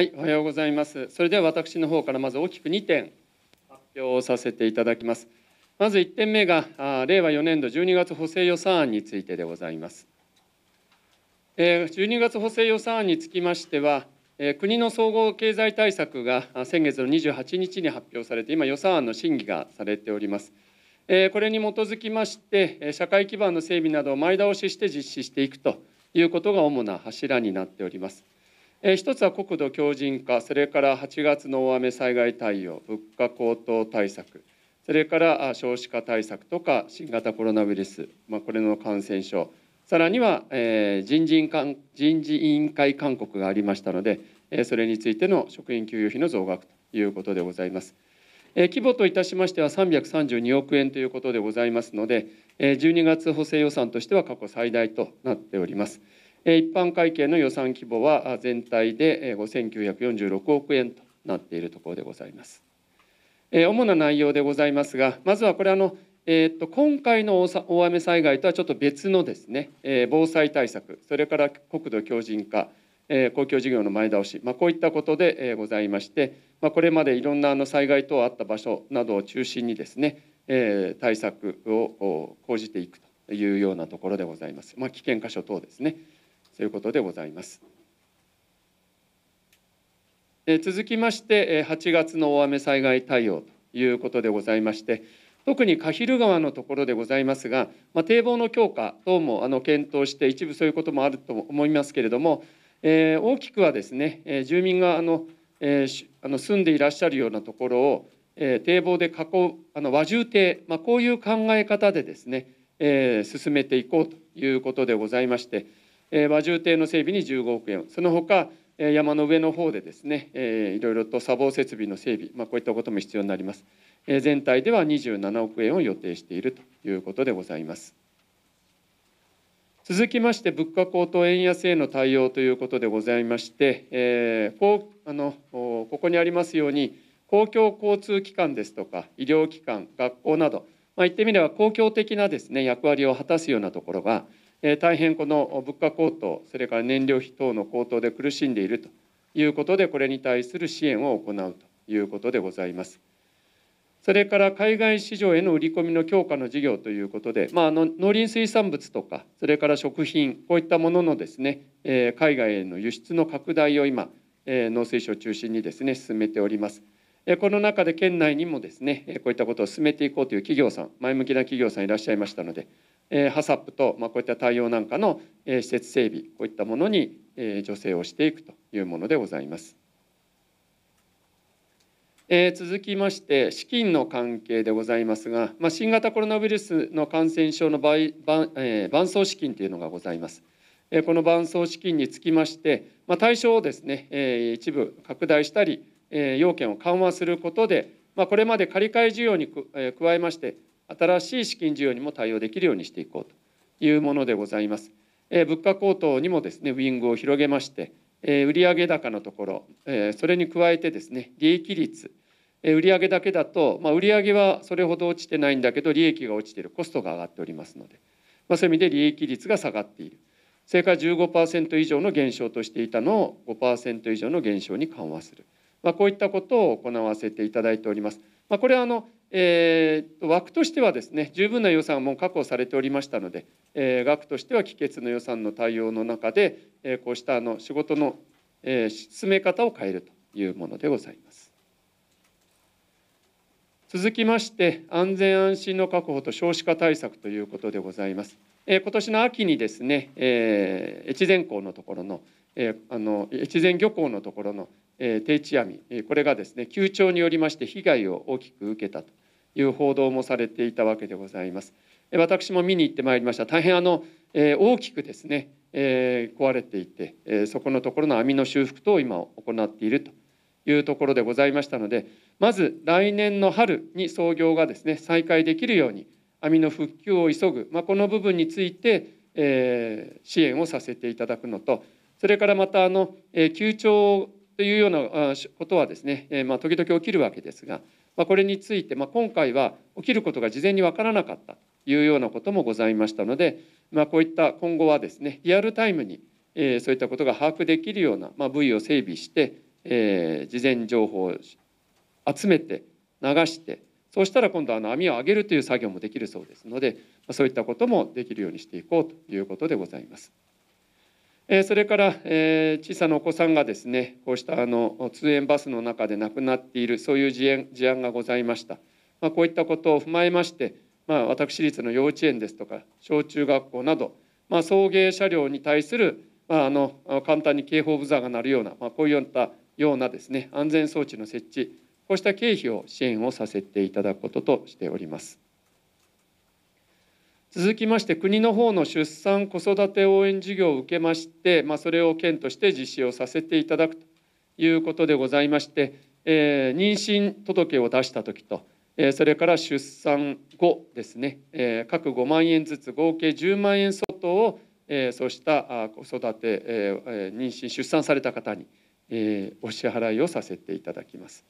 はい、おはようございます。それでは私の方からまず大きく2点発表させていただきます。まず1点目が令和4年度12月補正予算案についてでございます。え12月補正予算案につきましては、え国の総合経済対策が先月の28日に発表されて、今、予算案の審議がされております。えこれに基づきまして、社会基盤の整備などを前倒しして実施していくということが主な柱になっております。えー、一つは国土強靭化それから8月の大雨災害対応物価高騰対策それから少子化対策とか新型コロナウイルス、まあ、これの感染症さらには、えー、人事人事委員会勧告がありましたので、えー、それについての職員給与費の増額ということでございます。えー、規模といたしましては332億円ということでございますので、えー、12月補正予算としては過去最大となっております。一般会計の予算規模は全体で5946億円となっているところでございます。主な内容でございますが、まずはこれあの、えー、と今回の大雨災害とはちょっと別のですね、防災対策、それから国土強靭化、公共事業の前倒し、まあ、こういったことでございまして、まあ、これまでいろんなあの災害等あった場所などを中心にですね、対策を講じていくというようなところでございます。まあ、危険箇所等ですね。ということでございます。続きまして8月の大雨災害対応ということでございまして特にカヒル川のところでございますが、まあ、堤防の強化等もあの検討して一部そういうこともあると思いますけれども、えー、大きくはですね、え住民があの、えー、あの住んでいらっしゃるようなところを、えー、堤防で囲うあの和住堤、まあ、こういう考え方でですね、え進めていこうということでございまして。えー、重艇の整備に15億円そのほ他山の上の方でですね、えいろいろと砂防設備の整備、まあ、こういったことも必要になります、え全体では27億円を予定しているということでございます続きまして物価高騰円安への対応ということでございまして、えー、こうあのここにありますように公共交通機関ですとか医療機関学校など、まあ、言ってみれば公共的なですね役割を果たすようなところが大変この物価高騰、それから燃料費等の高騰で苦しんでいるということで、これに対する支援を行うということでございます。それから海外市場への売り込みの強化の事業ということで、まあ、あの農林水産物とか、それから食品、こういったもののですね、え海外への輸出の拡大を今、え農水省を中心にですね、進めております。えこの中で県内にもですね、こういったことを進めていこうという企業さん、前向きな企業さんいらっしゃいましたので、えー、ハサップと、まあ、こういった対応なんかの、えー、施設整備こういったものに、えー、助成をしていくというものでございます。えー、続きまして資金の関係でございますが、まあ、新型コロナウイルスの感染症の場倍伴,、えー、伴走資金というのがございます。えー、この伴走資金につきまして、まあ、対象をですね、えー、一部拡大したり、えー、要件を緩和することで、まあ、これまで借り換え需要に加えまして新しい資金需要にも対応できるようにしていこうというものでございます。え物価高騰にもですねウィングを広げまして、え売上高のところ、えそれに加えてですね利益率、え売上だけだと、まあ、売上はそれほど落ちてないんだけど利益が落ちているコストが上がっておりますので、まあ、そういう意味で利益率が下がっている。それから15%以上の減少としていたのを5%以上の減少に緩和する、まあ、こういったことを行わせていただいております。まあ、これはあのえー、枠としてはですね十分な予算も確保されておりましたので、えー、額としては帰結の予算の対応の中で、えー、こうしたあの仕事の、えー、進め方を変えるというものでございます。続きまして安全安心の確保と少子化対策ということでございます。えー、今年の秋にですね、えー、越前港のところの,、えー、あの越前漁港のところの、えー、定置網これがですね急兆によりまして被害を大きく受けたという報道もされていたわけでございます。私も見に行ってまいりました。大変あの、えー、大きくですね、えー、壊れていて、えー、そこのところの網の修復等を今行っているというところでございましたので、まず来年の春に操業がですね再開できるように網の復旧を急ぐ、まあ、この部分について、えー、支援をさせていただくのと、それからまたあの、えー、休庁というようなことはですね、えー、まあ時々起きるわけですが。まあ、これについて、まあ、今回は起きることが事前に分からなかったというようなこともございましたので、まあ、こういった今後はですねリアルタイムに、えー、そういったことが把握できるような、まあ、部位を整備して、えー、事前情報を集めて流してそうしたら今度は網を上げるという作業もできるそうですのでそういったこともできるようにしていこうということでございます。それから小さなお子さんがですねこうしたあの通園バスの中で亡くなっているそういう事案がございました、まあ、こういったことを踏まえまして、まあ、私立の幼稚園ですとか小中学校など、まあ、送迎車両に対する、まあ、あの簡単に警報ブザーが鳴るような、まあ、こういったようなですね安全装置の設置こうした経費を支援をさせていただくこととしております。続きまして国の方の出産子育て応援事業を受けまして、まあ、それを県として実施をさせていただくということでございまして、えー、妊娠届を出した時と、えー、それから出産後ですね、えー、各5万円ずつ合計10万円相当を、えー、そうした子育て、えー、妊娠出産された方に、えー、お支払いをさせていただきます。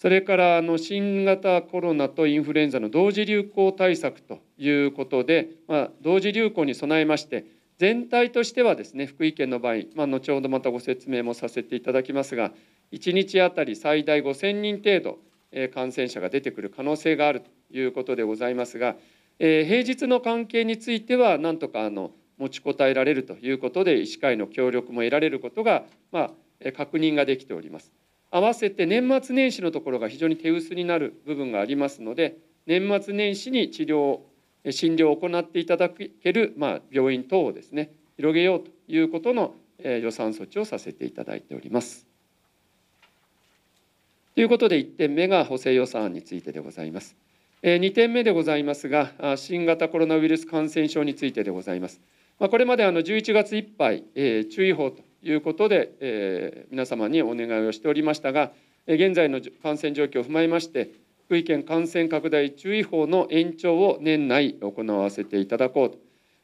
それからあの新型コロナとインフルエンザの同時流行対策ということで、まあ、同時流行に備えまして全体としてはですね福井県の場合、まあ、後ほどまたご説明もさせていただきますが1日あたり最大5000人程度、え感染者が出てくる可能性があるということでございますが、えー、平日の関係についてはなんとかあの持ちこたえられるということで医師会の協力も得られることが、まあ、確認ができております。合わせて年末年始のところが非常に手薄になる部分がありますので年末年始に治療診療を行っていただける、まあ、病院等をですね広げようということの予算措置をさせていただいております。ということで1点目が補正予算案についてでございます。2点目でございますが、新型コロナウイルス感染症についてでございます。これまで11月いっぱい注意報ということで、えー、皆様にお願いをしておりましたが、現在の感染状況を踏まえまして、福井県感染拡大注意報の延長を年内行わせていただこうと、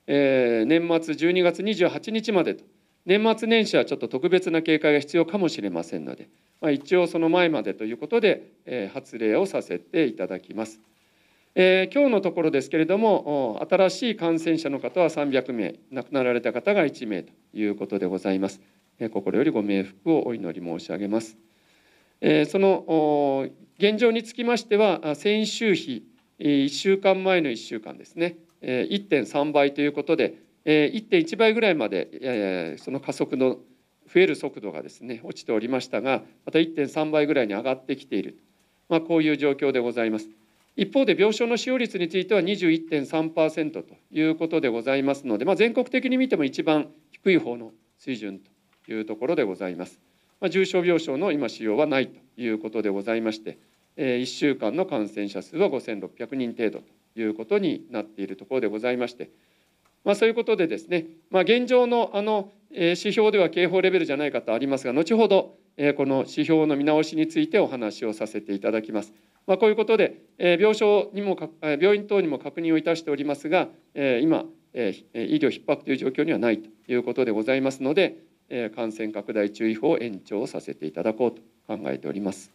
えー、年末12月28日までと、年末年始はちょっと特別な警戒が必要かもしれませんので、まあ、一応その前までということで、えー、発令をさせていただきます。えー、今日のところですけれども新しい感染者の方は300名亡くなられた方が1名ということでございます、えー、心よりご冥福をお祈り申し上げます、えー、その現状につきましては先週比1週間前の1週間ですね1.3倍ということで1.1倍ぐらいまでその加速の増える速度がですね落ちておりましたがまた1.3倍ぐらいに上がってきている、まあ、こういう状況でございます。一方で病床の使用率については21.3%ということでございますので、まあ、全国的に見ても一番低い方の水準というところでございます。まあ、重症病床の今使用はないということでございまして、えー、1週間の感染者数は5600人程度ということになっているところでございまして、まあ、そういうことでですね、まあ、現状のあの指標では警報レベルじゃないかとありますが、後ほどこの指標の見直しについてお話をさせていただきます。まこういうことで、え病床にも病院等にも確認をいたしておりますが、え今、え医療逼迫という状況にはないということでございますので、え感染拡大注意報を延長させていただこうと考えております。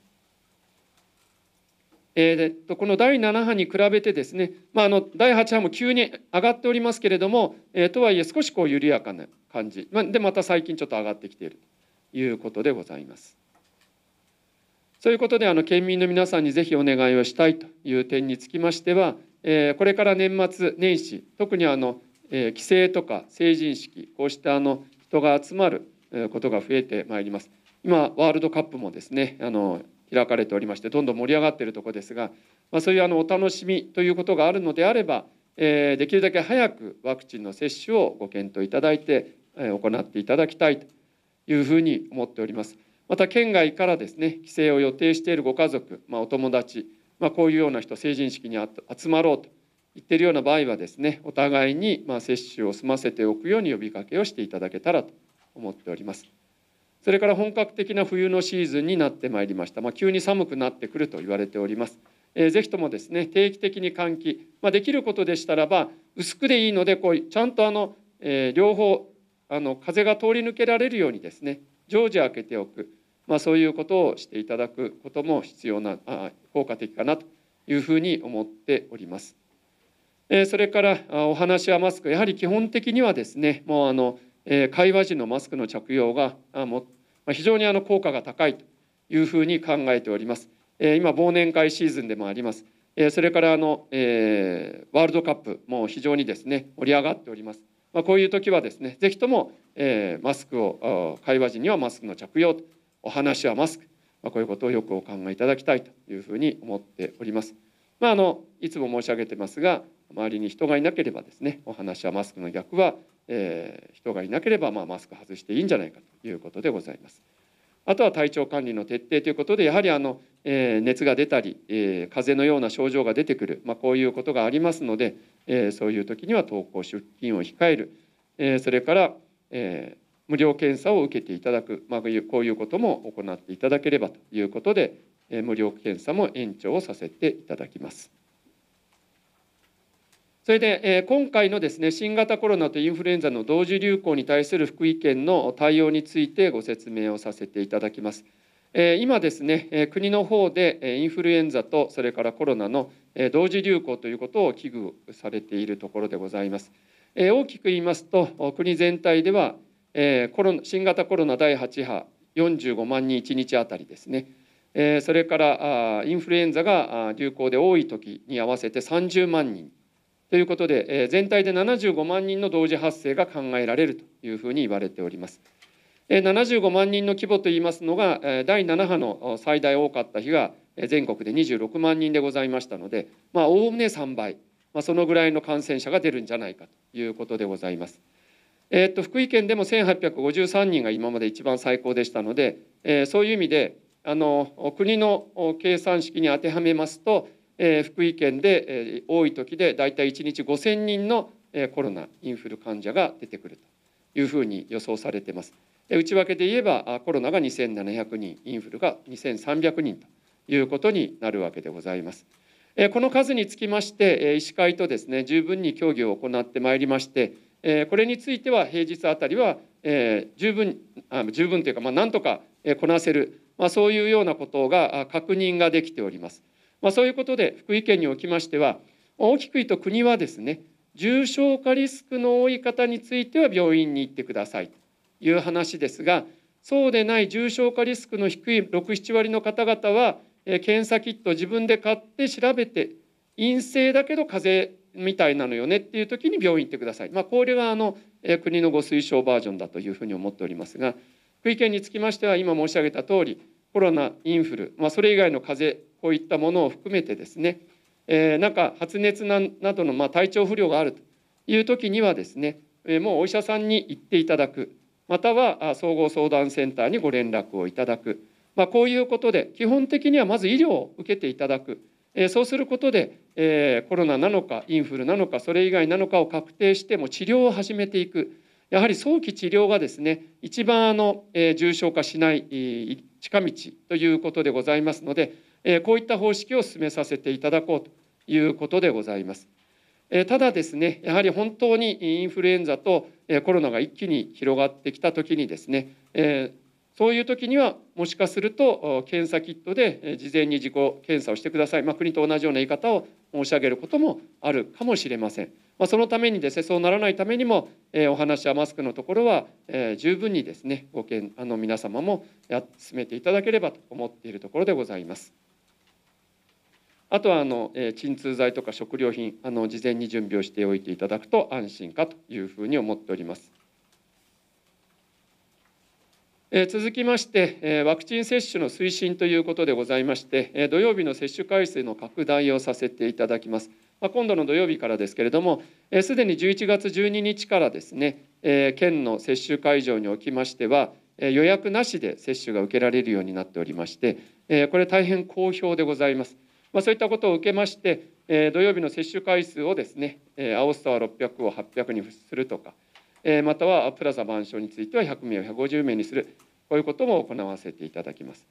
えー、この第7波に比べてですね、まあ、あの第8波も急に上がっておりますけれども、えー、とはいえ少しこう緩やかな感じ、まあ、でまた最近ちょっと上がってきているということでございます。そういうことであの県民の皆さんにぜひお願いをしたいという点につきましては、えー、これから年末年始特にあの、えー、帰省とか成人式こうしたあの人が集まることが増えてまいります。今ワールドカップもですねあの開かれておりましてどんどん盛り上がっているところですが、まあ、そういうあのお楽しみということがあるのであれば、えー、できるだけ早くワクチンの接種をご検討いただいて、えー、行っていただきたいというふうに思っております。また県外からですね帰省を予定しているご家族、まあ、お友達、まあ、こういうような人成人式に集まろうと言っているような場合はですねお互いにま接種を済ませておくように呼びかけをしていただけたらと思っております。それから本格的な冬のシーズンになってまいりました。まあ、急に寒くなってくると言われております。えー、ぜひともですね定期的に換気、まあ、できることでしたらば薄くでいいのでこうちゃんとあの、えー、両方あの風が通り抜けられるようにですね常時開けておく。まあ、そういうことをしていただくことも必要なあ効果的かなというふうに思っております。それからお話はマスクやはり基本的にはですねもうあの会話時のマスクの着用が非常にあの効果が高いというふうに考えております。今忘年会シーズンでもあります。それからあの、えワールドカップも非常にですね盛り上がっております。まこういう時はですねぜひとも、えマスクを会話時にはマスクの着用とお話はマスク、まあ、こういうことをよくお考えいただきたいというふうに思っております。まあ、あのいつも申し上げてますが周りに人がいなければですねお話はマスクの逆は、えー、人がいなければ、まあ、マスク外していいんじゃないかということでございます。あとは体調管理の徹底ということでやはりあの、えー、熱が出たり、えー、風邪のような症状が出てくる、まあ、こういうことがありますので、えー、そういう時には登校出勤を控える、えー、それから、えー、無料検査を受けていただく、まあ、こういうことも行っていただければということで、無料検査も延長をさせていただきます。それで今回のですね新型コロナとインフルエンザの同時流行に対する福井県の対応についてご説明をさせていただきます。今ですね国の方でインフルエンザとそれからコロナの同時流行ということを危惧されているところでございます。大きく言いますと国全体ではえー、コロナ新型コロナ第8波45万人1日あたりですね、えー、それからあインフルエンザが流行で多い時に合わせて30万人ということで、えー、全体で75万人の同時発生が考えられるというふうに言われております。え75万人の規模といいますのが、え第7波の最大多かった日が全国で26万人でございましたので、まあ、おおむね3倍、まあ、そのぐらいの感染者が出るんじゃないかということでございます。えっと福井県でも1853人が今まで一番最高でしたので、えー、そういう意味であの国の計算式に当てはめますと、えー、福井県で、えー、多い時で大体1日5,000人の、えー、コロナインフル患者が出てくるというふうに予想されています。内訳で言えばコロナが2,700人インフルが2,300人ということになるわけでございます。えこの数につきましてえ医師会とですね十分に協議を行ってまいりましてえこれについては平日あたりは、え十分あ十分というか、まあ、なんとかこなせる、まあ、そういうようなことが確認ができております。まあ、そういうことで福井県におきましては大きく言うと国はですね重症化リスクの多い方については病院に行ってくださいという話ですがそうでない重症化リスクの低い67割の方々は検査キット自分で買って調べて陰性だけど風邪みたいなのよねっていう時に病院行ってください。まあ、これはあの国のご推奨バージョンだというふうに思っておりますが福井県につきましては今申し上げた通りコロナインフル、まあ、それ以外の風邪こういったものを含めてですね、えー、なんか発熱などのまあ体調不良があるという時にはですね、えもうお医者さんに行っていただくまたは総合相談センターにご連絡をいただく、まあ、こういうことで基本的にはまず医療を受けていただく。えそうすることで、えコロナなのかインフルなのかそれ以外なのかを確定しても治療を始めていくやはり早期治療がですね一番あの、え重症化しない、近道ということでございますので、えこういった方式を進めさせていただこうということでございます。えただですねやはり本当にインフルエンザとコロナが一気に広がってきた時にですね、えそういう時にはもしかすると検査キットで事前に自己検査をしてください、まあ、国と同じような言い方を申し上げることもあるかもしれません、まあ、そのためにですねそうならないためにも、えお話やマスクのところは、え十分にですねご見あの皆様も進めていただければと思っているところでございます。あとはあの、え鎮痛剤とか食料品あの事前に準備をしておいていただくと安心かというふうに思っております。続きまして、ワクチン接種の推進ということでございまして、土曜日の接種回数の拡大をさせていただきます。今度の土曜日からですけれども、すでに11月12日からですね、県の接種会場におきましては、予約なしで接種が受けられるようになっておりまして、これ、大変好評でございます。そういったことを受けまして、土曜日の接種回数をですね、青スター600を800にするとか、えまたはプラザ万象については100名を150名にするこういうことも行わせていただきます。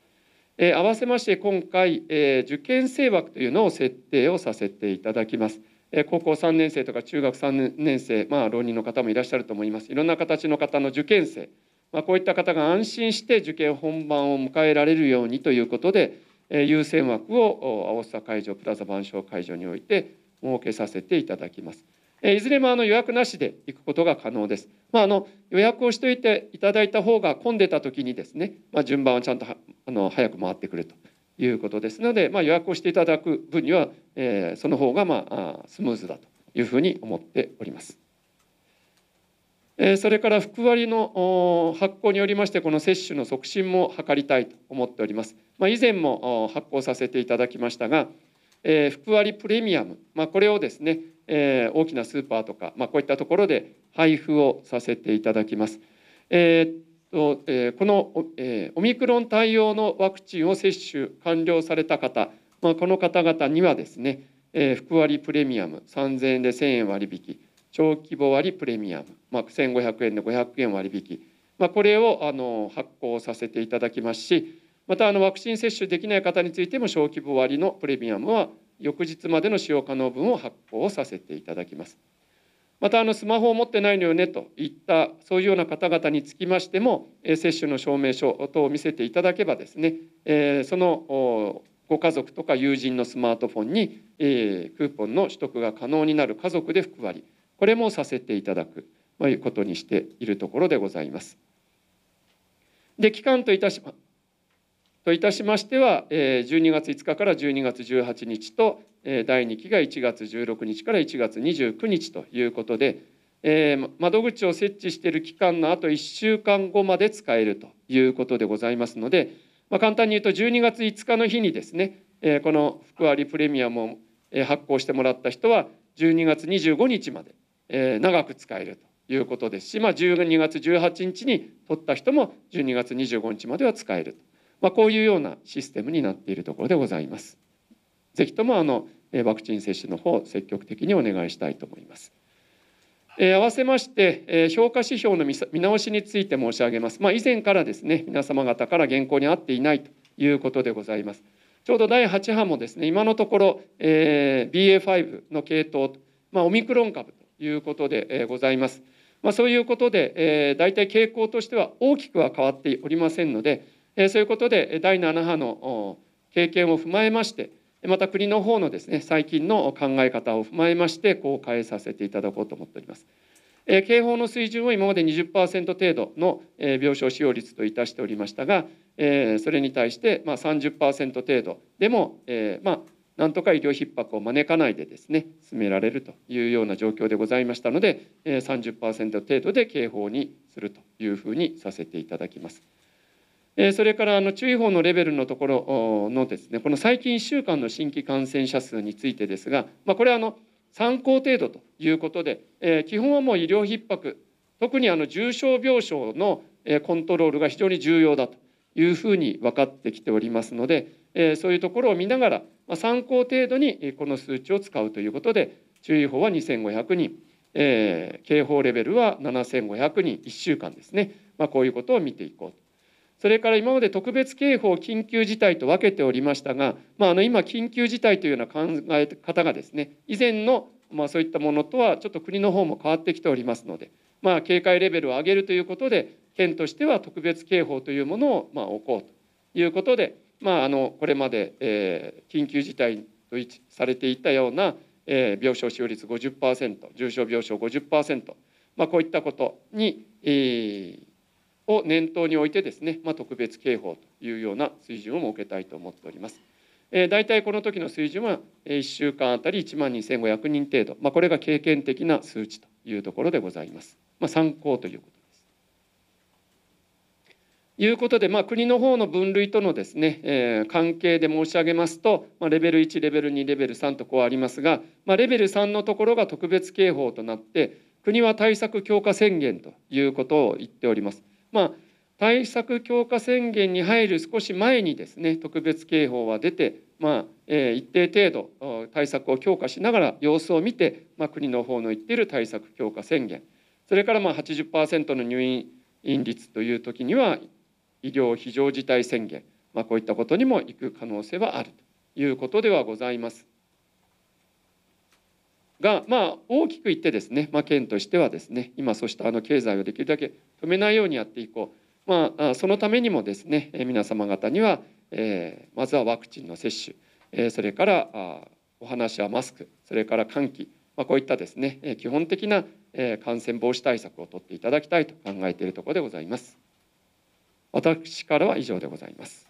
え合わせまして今回、え受験生枠というのを設定をさせていただきます。え高校3年生とか中学3年生、まあ、浪人の方もいらっしゃると思います。いろんな形の方の受験生、まあ、こういった方が安心して受験本番を迎えられるようにということで、え優先枠を青さ会場プラザ万象会場において設けさせていただきます。えいずれもあの予約なしで行くことが可能です。まああ、の予約をしておいていただいた方が混んでた時にですね、まあ、順番はちゃんとあの早く回ってくるということですので、まあ、予約をしていただく分には、えー、その方がまあスムーズだというふうに思っております。えー、それから福割の発行によりましてこの接種の促進も図りたいと思っております。ま以前も発行させていただきましたが、えー、福割プレミアム、まこれをですねえー、大きなスーパーとか、まあ、こういったところで配布をさせていただきます。えーとえこの、えオミクロン対応のワクチンを接種完了された方、まあ、この方々にはですね、え福割プレミアム3000円で1000円割引小規模割プレミアム、まあ、1500円で500円割引、まあ、これをあの発行させていただきますしまたあのワクチン接種できない方についても小規模割のプレミアムは翌日までの使用可能分を発行させていただきます。またあのスマホを持ってないのよねといったそういうような方々につきましても接種の証明書等を見せていただけばですねそのご家族とか友人のスマートフォンにクーポンの取得が可能になる家族で福割これもさせていただくということにしているところでございます。で期間といたしといたしましては、12月5日から12月18日と、第2期が1月16日から1月29日ということで、窓口を設置している期間のあと1週間後まで使えるということでございますので、簡単に言うと12月5日の日にですね、この福割プレミアムを発行してもらった人は12月25日まで長く使えるということですし、12月18日に取った人も12月25日までは使えると。まあ、こういうようなシステムになっているところでございます。ぜひともあのワクチン接種の方積極的にお願いしたいと思います。えー、合わせまして、えー、評価指標の見直しについて申し上げます。まあ、以前からですね、皆様方から現行に合っていないということでございます。ちょうど第8波もですね、今のところ、えー、BA.5 の系統、まあ、オミクロン株ということで、えー、ございます。まあ、そういうことで、えー、大体傾向としては大きくは変わっておりませんので、えそういうことで第7波の経験を踏まえましてまた国の方のですね最近の考え方を踏まえましてこう変えさせていただこうと思っております。え警報の水準を今まで20%程度の、え病床使用率といたしておりましたが、えそれに対して、ま30%程度でも、えまなんとか医療逼迫を招かないでですね進められるというような状況でございましたので、え30%程度で警報にするというふうにさせていただきます。それからあの注意報のレベルのところのですねこの最近1週間の新規感染者数についてですが、まあ、これはあの参考程度ということで、え基本はもう医療逼迫特にあの重症病床のコントロールが非常に重要だというふうに分かってきておりますので、えそういうところを見ながら、ま参考程度にこの数値を使うということで注意報は2500人、え警報レベルは7500人1週間ですね、まあ、こういうことを見ていこうと。それから今まで特別警報、緊急事態と分けておりましたが、まあ、あの今、緊急事態というような考え方がですね、以前のまあそういったものとはちょっと国の方も変わってきておりますので、まあ、警戒レベルを上げるということで、県としては特別警報というものをまあ置こうということで、まあ、あのこれまで、え緊急事態とされていたような、え病床使用率50%、重症病床50%、まあ、こういったことに、を念頭においてですね、まあ、特別警報というような水準を設けたいと思っております。えー、大体この時の水準は1週間あたり1万2500人程度、まあ、これが経験的な数値というところでございます。まあ、参考ということです。いうことで、まあ、国の方の分類とのですね、えー、関係で申し上げますと、まあ、レベル1レベル2レベル3とこうありますが、まあ、レベル3のところが特別警報となって国は対策強化宣言ということを言っております。まあ、対策強化宣言に入る少し前にですね特別警報は出て、まあえー、一定程度対策を強化しながら様子を見て、まあ、国の方の言っている対策強化宣言それからまあ80%の入院率という時には医療非常事態宣言、まあ、こういったことにも行く可能性はあるということではございます。が、まあ、大きく言ってですね、まあ、県としてはですね今そうしたあの経済をできるだけ止めないようにやっていこう、まあ、そのためにもですね皆様方には、えー、まずはワクチンの接種、えー、それからあお話はマスクそれから換気、まあ、こういったですね基本的な感染防止対策を取っていただきたいと考えているところでございます。私からは以上でございます。